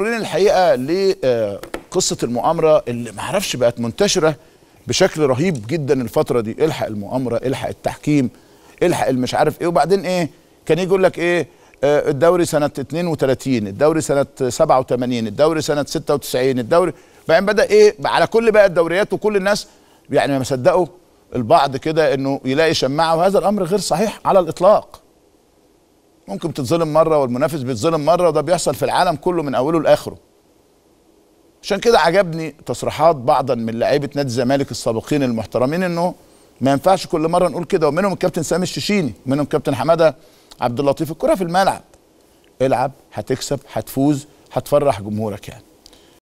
يجرني الحقيقه لقصه آه، المؤامره اللي معرفش بقت منتشره بشكل رهيب جدا الفتره دي الحق المؤامره الحق التحكيم الحق المش عارف ايه وبعدين ايه كان يجي يقول لك ايه آه، الدوري سنه 32 الدوري سنه 87 الدوري سنه 96 الدوري بعدين بدا ايه على كل بقى الدوريات وكل الناس يعني ما صدقوا البعض كده انه يلاقي شماعه وهذا الامر غير صحيح على الاطلاق ممكن تتظلم مره والمنافس بيتظلم مره وده بيحصل في العالم كله من اوله لاخره عشان كده عجبني تصريحات بعضا من لعيبه نادي الزمالك السابقين المحترمين انه ما ينفعش كل مره نقول كده ومنهم الكابتن سامي الششيني ومنهم كابتن حماده عبد اللطيف الكره في الملعب العب هتكسب هتفوز هتفرح جمهورك يعني